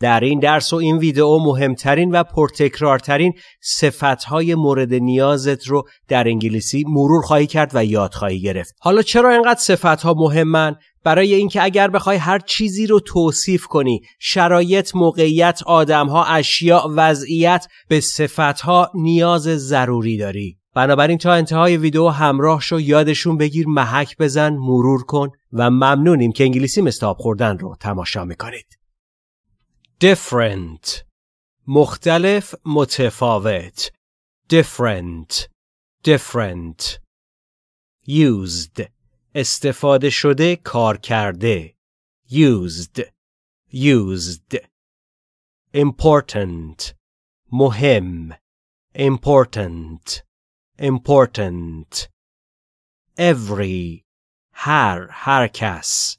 در این درس و این ویدئو مهمترین و پرتکرارترین صفتهای مورد نیازت رو در انگلیسی مرور خواهی کرد و یاد خواهی گرفت حالا چرا اینقدر صفتها مهمن برای اینکه اگر بخوای هر چیزی رو توصیف کنی شرایط موقعیت آدمها اشیاء وضعیت به صفتها نیاز ضروری داری بنابراین تا انتهای ویدیو همراه شو یادشون بگیر محک بزن مرور کن و ممنونیم که انگلیسی مستاب خوردن رو تماشا میکنید different مختلف متفاوت different different used استفاده شده کار کرده used used important مهم important important every هر هر کس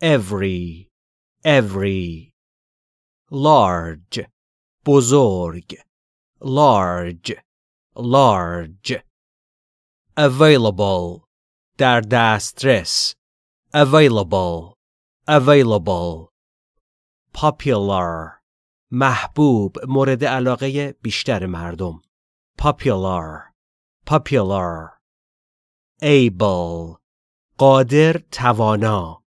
every every large بزرگ large large available در دسترس available available popular محبوب مورد علاقه بیشتر مردم popular popular able قادر توانا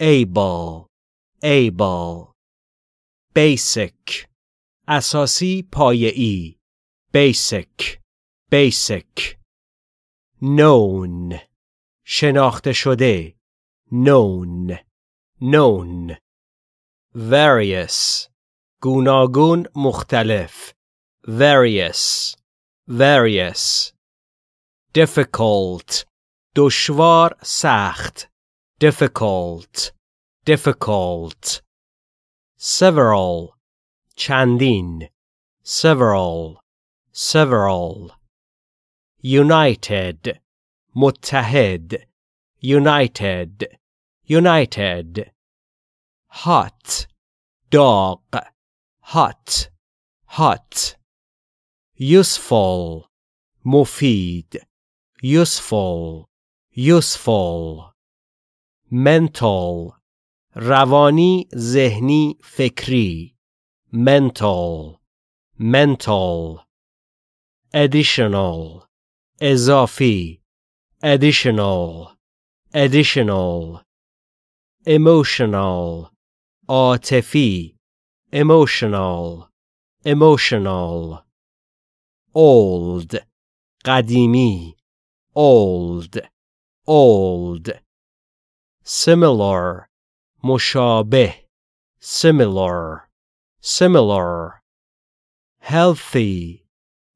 able able basic اساسی پایه‌ای basic basic known شناخته شده known known various گوناگون مختلف various various difficult دشوار سخت difficult difficult several, chandin, several, several. United, متحد, united, united. Hot, dog, hot, hot. Useful, مفيد, useful, useful. Mental, روانی ذهنی فکری mental mental additional اضافی additional additional emotional عاطفی emotional emotional old قدیمی old old similar مشابه similar similar healthy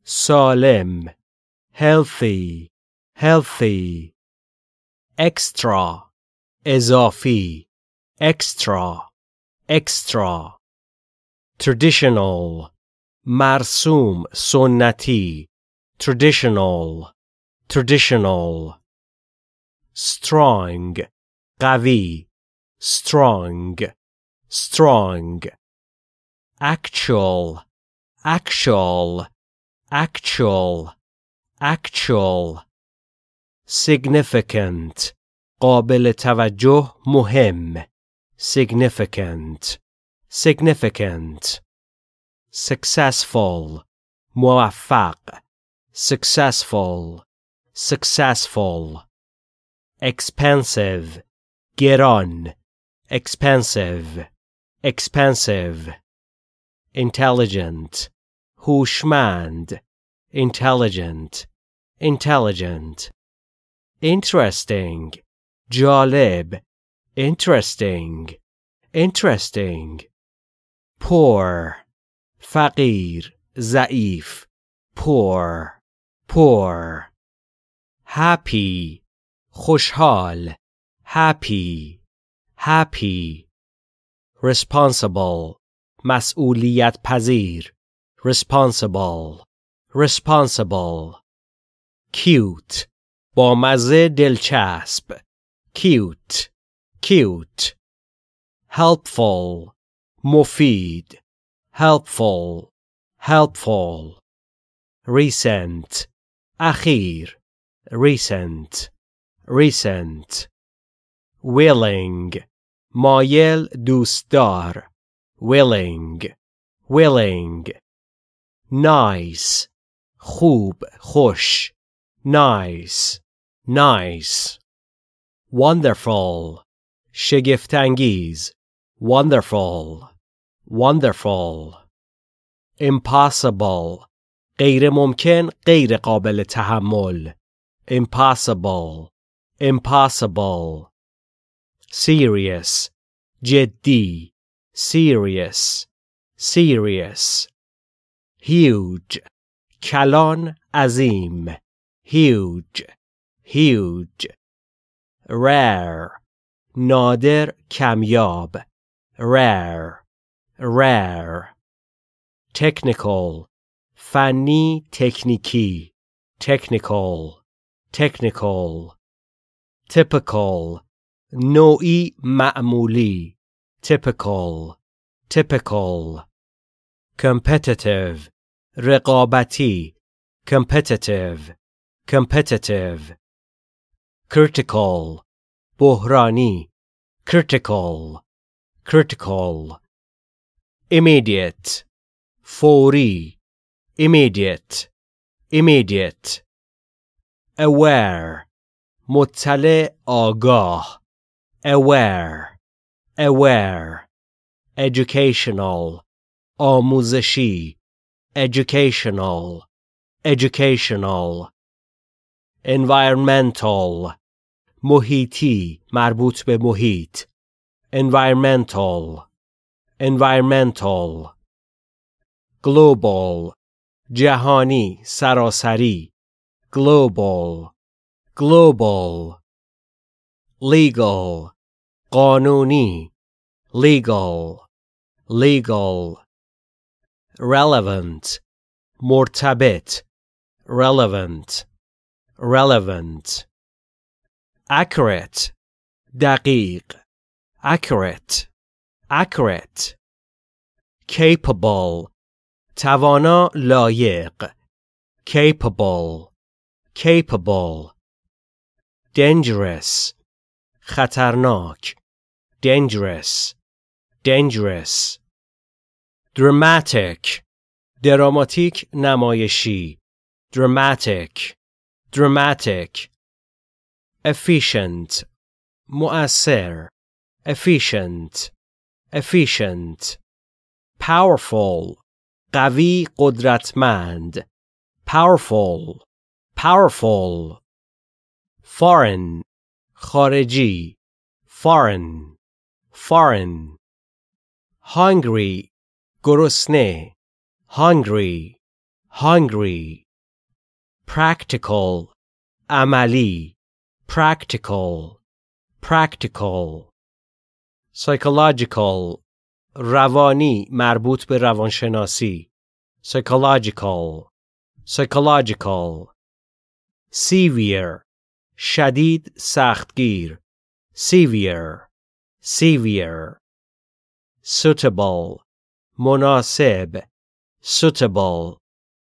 سالم healthy healthy extra اضافی extra extra traditional مرسوم سنتی traditional traditional strong قوی strong, strong. Actual, actual, actual, actual. Significant, قابل توجه مهم. Significant, significant. Successful, موفق. Successful, successful. Expensive, گران expensive, expensive, intelligent, hushmand, intelligent, intelligent, interesting, جالب, interesting, interesting, poor, فقیر, zaif, poor, poor, happy, خوشحال, happy, happy responsible مسئولیت پذیر responsible responsible cute با مزه دلچسب cute cute helpful مفید helpful helpful recent اخیر recent recent willing مایل دوستدار willing willing nice خوب خوش nice nice wonderful شگفت انگیز. wonderful wonderful impossible غیر ممکن غیر قابل تحمل impossible impossible serious جدي serious serious huge کلان عظیم huge huge rare نادر کمیاب rare rare technical فنی تکنیکی technical technical typical نوعی معمولی typical typical competitive رقابتی competitive competitive critical بحرانی critical critical immediate فوری immediate immediate aware مطلع آگاه aware, aware, educational, آموزشی, educational, educational, environmental, محیطی, مربوط به محیط, environmental, environmental, global, جهانی, سراسری, global, global legal قانونی legal legal relevant مرتبط relevant relevant accurate دقیق accurate accurate capable توانا لایق capable capable dangerous خطرناک dangerous dangerous dramatic dramatic, نمایشی dramatic dramatic efficient مؤثر efficient efficient powerful قوی قدرتمند powerful powerful foreign خارجی foreign foreign hungry گرسنه hungry hungry practical عملی practical practical psychological روانی مربوط به روانشناسی psychological psychological severe شدید سختگیر severe severe suitable مناسب suitable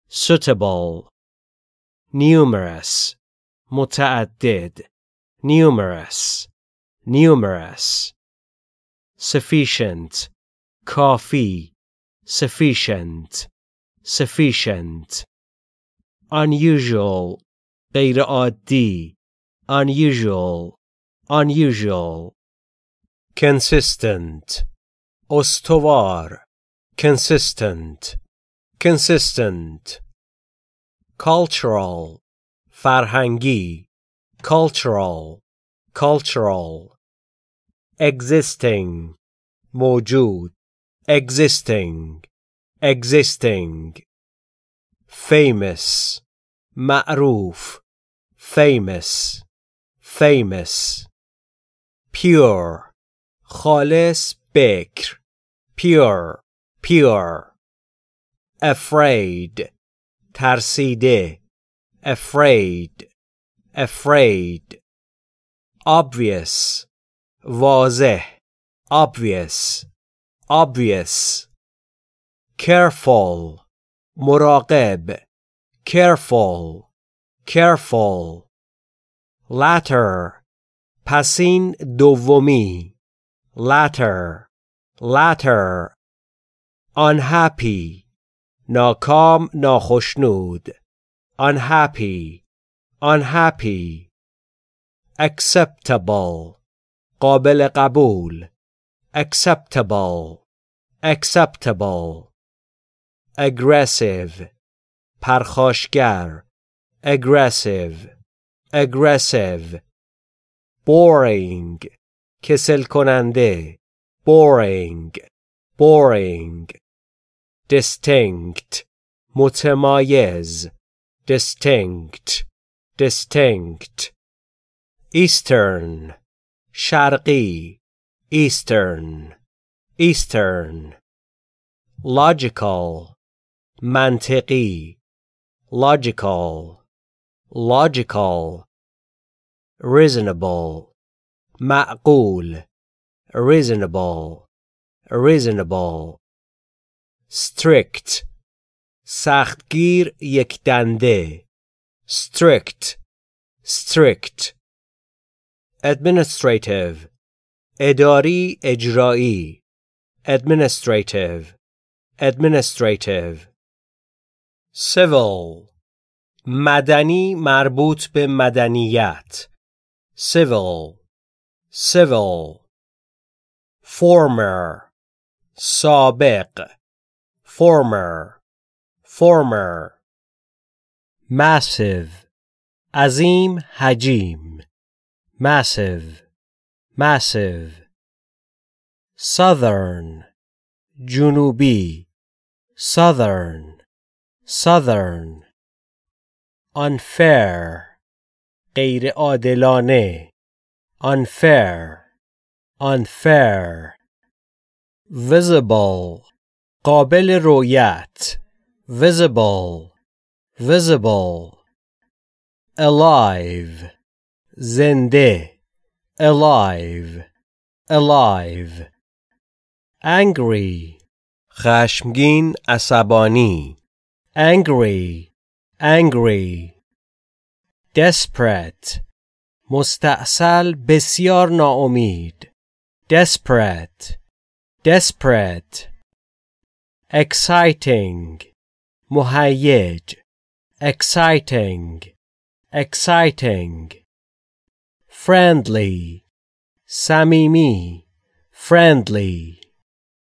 suitable numerous متعدد numerous numerous sufficient کافی sufficient sufficient unusual غیر عادی unusual, unusual. Consistent, ostovar, consistent, consistent. Cultural, farhangi, cultural, cultural. Existing, mojood, existing, existing. Famous, maaruf, famous famous pure خالص بکر pure pure afraid ترسیده afraid afraid obvious واضح obvious obvious careful مراقب careful careful latter پسین دومی latter latter unhappy ناکام ناخشنود unhappy unhappy acceptable قابل قبول acceptable acceptable aggressive پرخاشگر aggressive aggressive boring کسل کننده boring boring distinct متمایز distinct distinct eastern شرقی eastern eastern logical منطقی logical logical reasonable معقول reasonable reasonable strict سختگیر یکدنده strict strict administrative اداری اجرایی administrative administrative civil مدنی مربوط به مدنیت civil civil former سابق former former massive عظیم حجیم massive massive southern جنوبی southern southern unfair غیر عادلانه unfair unfair visible قابل رویت visible visible alive زنده alive alive angry خشمگین عصبانی angry angry desperate مستاصل بسیار ناامید desperate desperate exciting مهیج exciting exciting friendly صمیمی friendly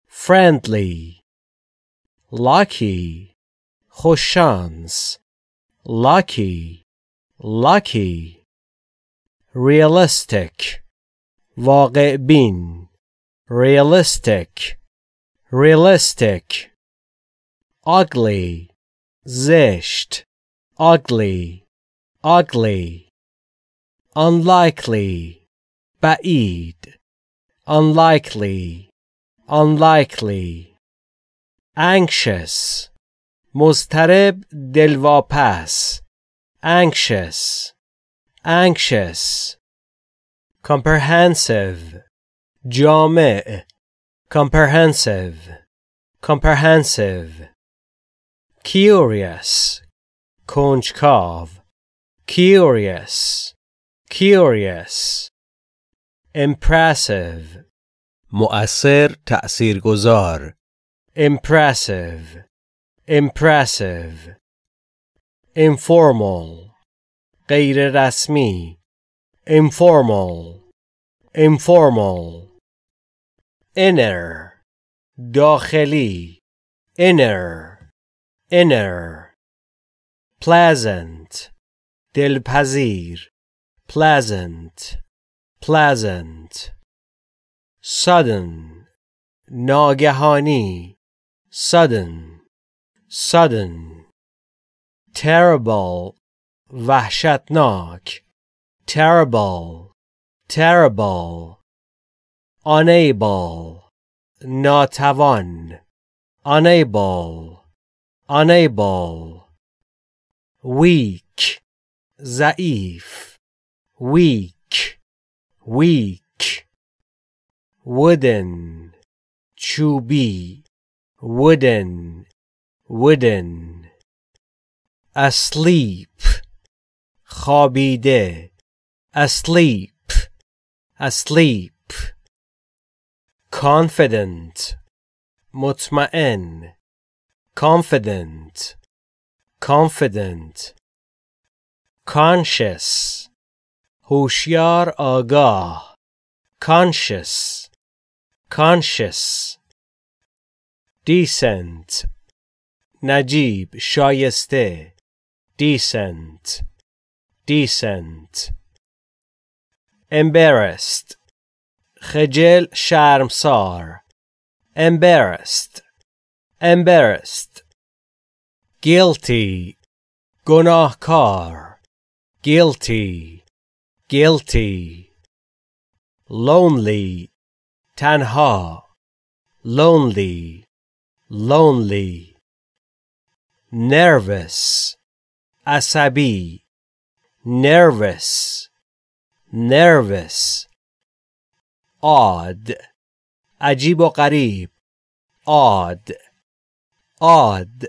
friendly lucky hoshans lucky lucky realistic واقع بین realistic realistic ugly زشت ugly ugly unlikely بعید unlikely unlikely anxious مضطرب دلواپس anxious anxious comprehensive جامع comprehensive comprehensive curious کنجکاو curious curious impressive مؤثر تأثیرگذار impressive impressive informal غیر رسمی informal informal inner داخلی inner inner pleasant دلپذیر pleasant pleasant sudden ناگهانی sudden sudden terrible vashatnak terrible terrible unable on, unable unable weak ضعیف weak weak wooden چوبی wooden wooden asleep خوابیده asleep asleep confident مطمئن confident confident conscious هوشیار آگاه conscious conscious decent نجیب شایسته decent decent embarrassed خجل شرمسار embarrassed embarrassed guilty گناهکار guilty guilty lonely تنها lonely lonely nervous asabi nervous nervous odd عجیب و غریب odd odd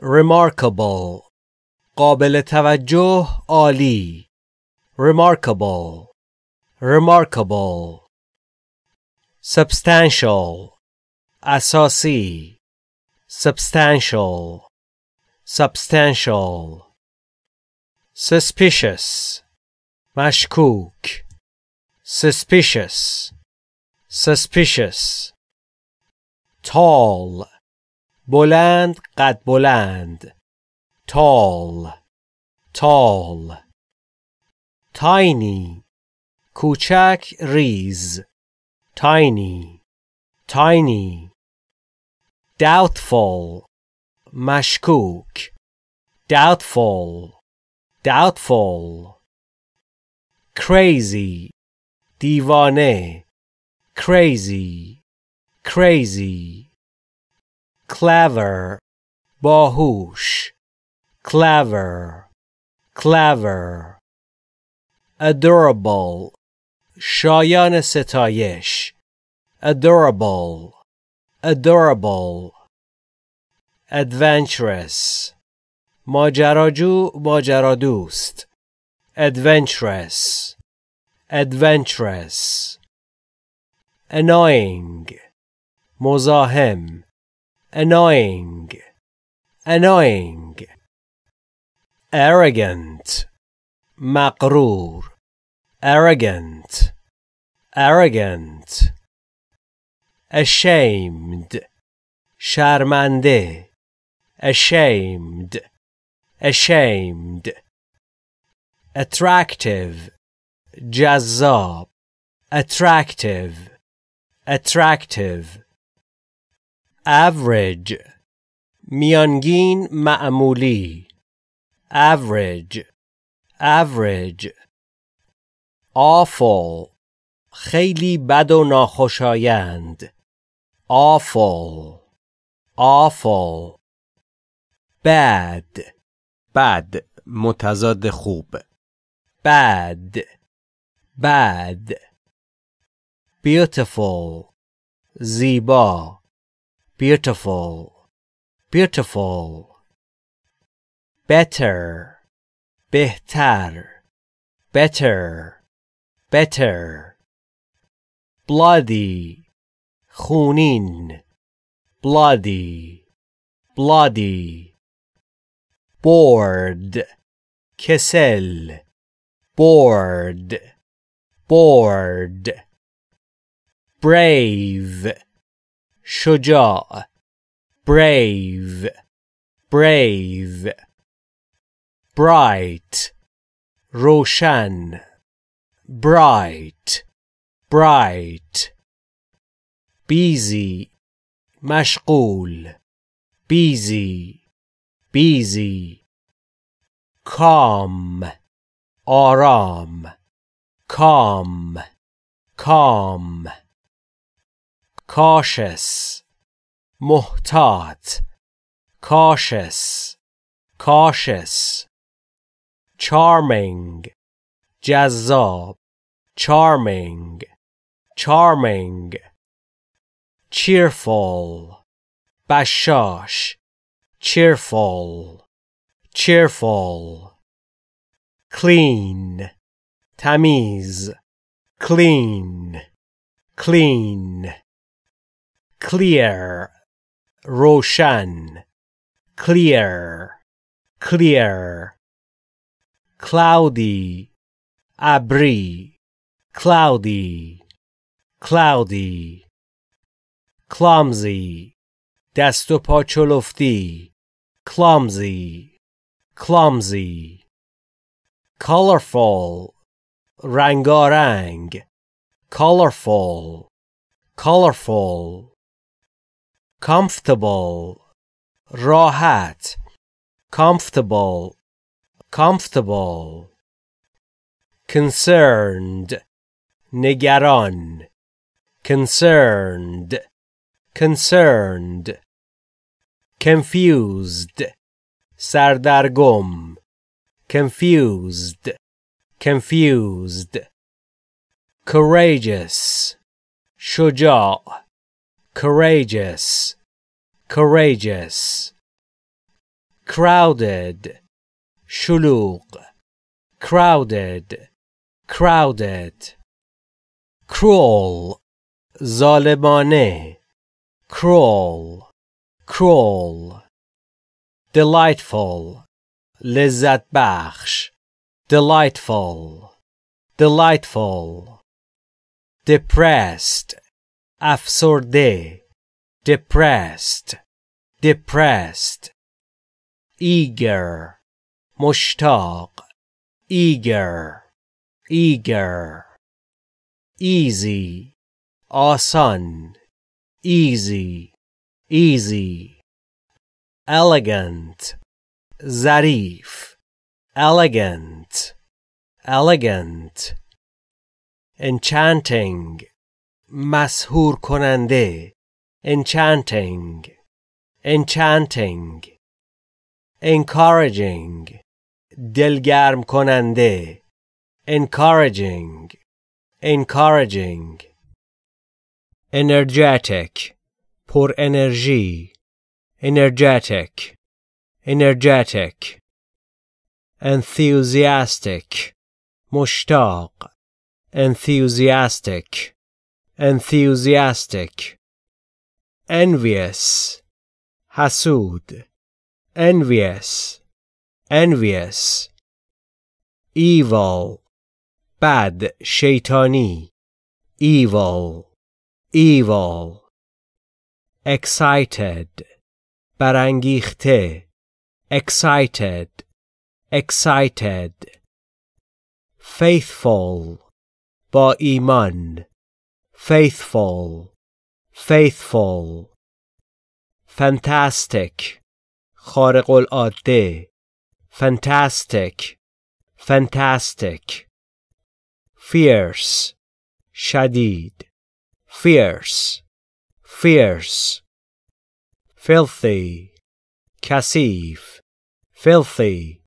remarkable قابل توجه عالی remarkable remarkable substantial اساسی substantial, substantial, suspicious, mashkuk, suspicious, suspicious, tall, boland قد boland. tall tall tiny kuchak riz. tiny tiny doubtful مشکوک doubtful doubtful crazy دیوانه crazy crazy clever باهوش clever clever adorable شایان ستایش adorable adorable adventurous ماجراجو ماجرادوست adventurous adventurous annoying مزاحم annoying annoying arrogant مقرور arrogant arrogant ashamed شرمنده ashamed ashamed attractive جذاب attractive attractive average میانگین معمولی average average awful خیلی بد و ناخوشایند awful, awful. bad, bad متضاد خوب. bad, bad. beautiful, زیبا, beautiful, beautiful. better, بهتر, better, better. bloody خونین bloody bloody bored کسل bored bored brave شجاع brave brave bright روشن bright bright busy مشغول busy busy calm آرام calm calm cautious محتاط cautious cautious charming جذاب charming charming cheerful, bashash, cheerful, cheerful. Clean, tamiz, clean, clean. Clear, roshan, clear, clear. Cloudy, abri, cloudy, cloudy clumsy دست و پا چلفتی clumsy clumsy colorful رنگارنگ colorful colorful comfortable راحت comfortable comfortable concerned نگران concerned concerned, confused, Sardargom, confused, confused, courageous, شجاع, courageous, courageous, crowded, شلوغ, crowded, crowded, crawl, ظالمانه crawl, crawl. Delightful, lezzet bakhsh, delightful, delightful. Depressed, afsurde, depressed, depressed. Eager, mushtaq, eager, eager. Easy, asan easy, easy. Elegant, zarif, elegant, elegant. Enchanting, mas'ur konande, enchanting, enchanting. Encouraging, delgarm konande, encouraging, encouraging energetic پر انرژی energetic energetic enthusiastic مشتاق enthusiastic enthusiastic envious حسود envious envious evil bad شیطانی evil evil, excited, برانگیخته, excited, excited, faithful, با ایمان, faithful, faithful, fantastic, خارق العاده, fantastic, fantastic, fierce, شدید, fierce, fierce, filthy, cassif, filthy,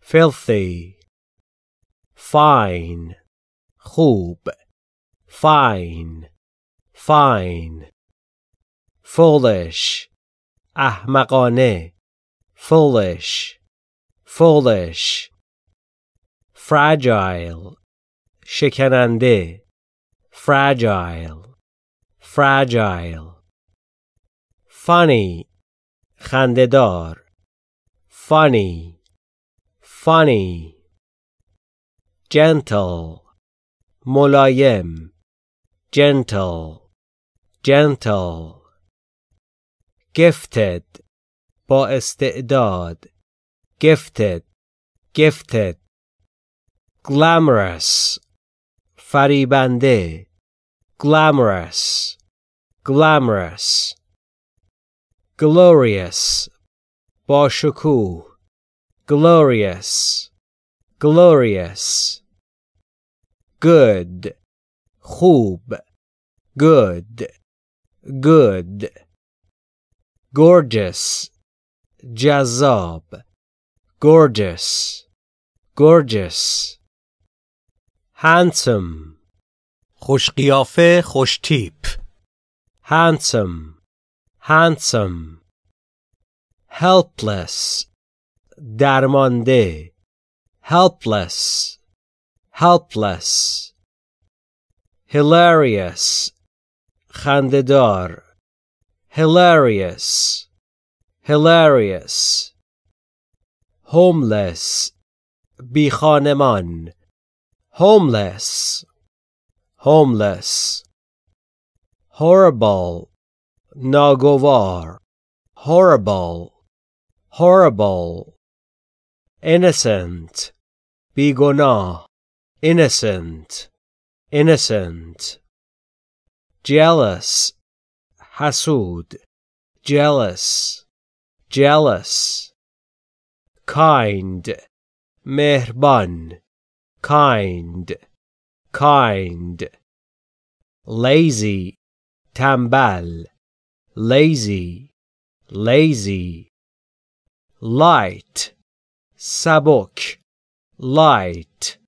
filthy, fine, خوب, fine, fine, foolish, احمقانه, foolish, foolish, fragile, شکننده, fragile fragile funny خندهدار funny funny gentle ملایم gentle gentle gifted با استعداد gifted gifted glamorous فریبنده glamorous glamorous, glorious, Boshuku, glorious, glorious, good, Khub, good, good, gorgeous, Jazab, gorgeous, gorgeous, handsome, خوش قیافه handsome, handsome, helpless, darmande. helpless, helpless, hilarious, خنددار, hilarious, hilarious, homeless, بیخانمان, homeless, homeless horrible, nagovar, horrible, horrible, innocent, begona, innocent, innocent, jealous, hasud, jealous, jealous, kind, mehban, kind, kind, lazy, tambal, lazy, lazy. Light, sabok, light,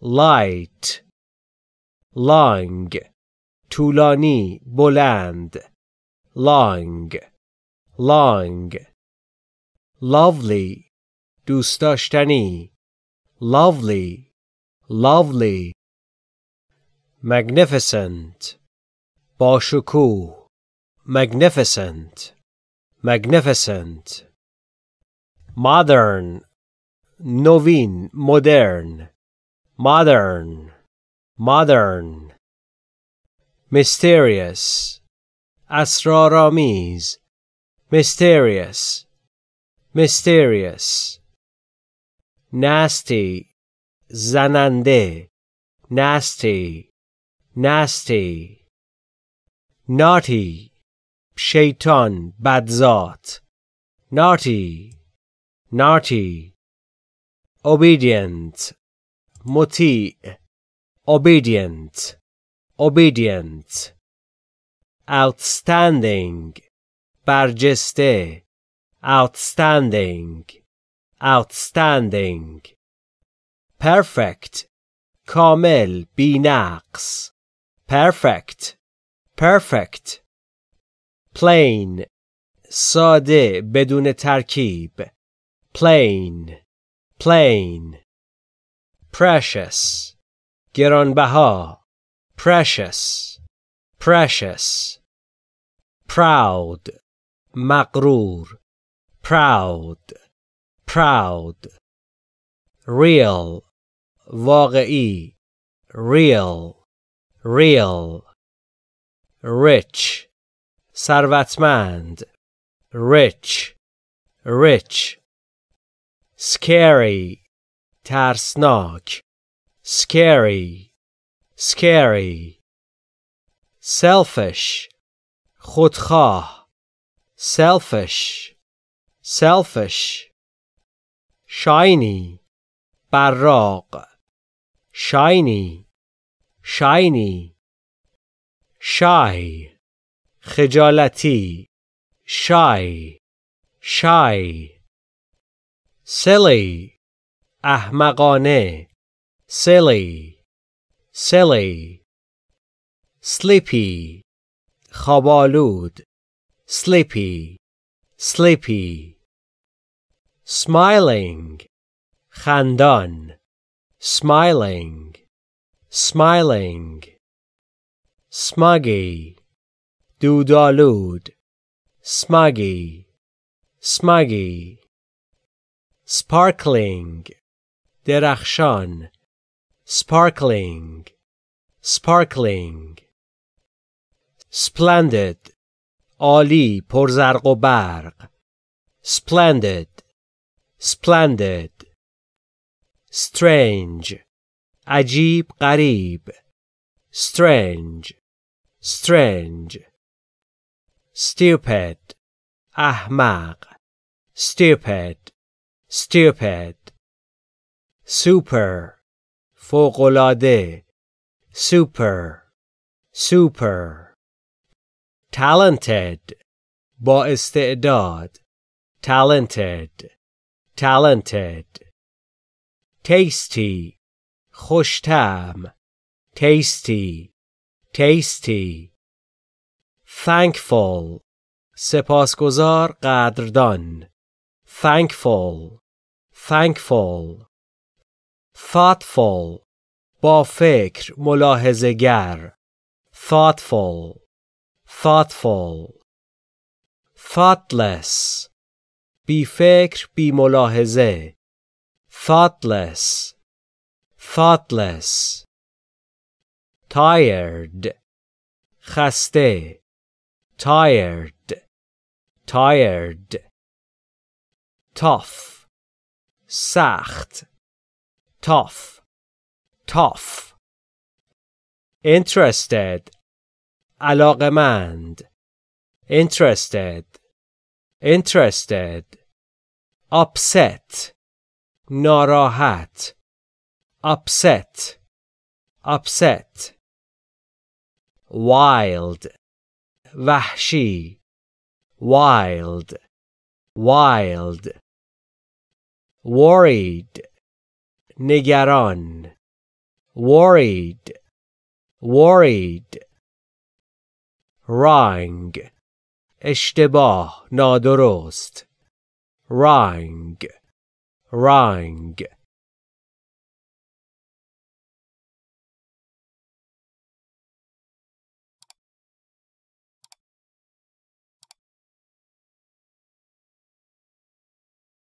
light. Long, tulani boland, long long lovely دوست lovely lovely magnificent باشکوه magnificent magnificent modern novin, modern modern modern mysterious اسرارآمیز mysterious mysterious nasty zanande, nasty nasty naughty, shaitan, badzat, naughty, naughty, obedient, muti, obedient, obedient, outstanding, برجسته, outstanding, outstanding, perfect, کامل, بینقص, perfect, perfect plain ساده بدون ترکیب plain plain precious گرانبها precious precious proud مغرور proud proud real واقعی real real rich sarvatmand. rich rich scary ترسناک scary scary selfish خودخواه selfish selfish shiny براق shiny shiny shy خجالتی shy shy silly احمقانه silly silly sleepy خوابالود sleepy sleepy smiling خندان smiling smiling smuggy, doodalud, smuggy, smuggy, sparkling, derachshan, sparkling, sparkling, splendid, ali پرزرق و splendid splendid strange ajib qarib, strange strange stupid احمق stupid stupid super فوقالعاده super super talented با استعداد talented talented tasty خوشتم tasty tasty thankful سپاسگزار قدردان thankful thankful thoughtful با فکر ملاحظه گر thoughtful thoughtful thoughtless بی فکر بی ملاحظه thoughtless thoughtless tired خسته tired tired tough سخت tough tough interested علاقمند interested interested upset ناراحت upset upset wild vahshi wild wild worried nigaran worried worried wrong اشتباه نادرست رنگ رنگ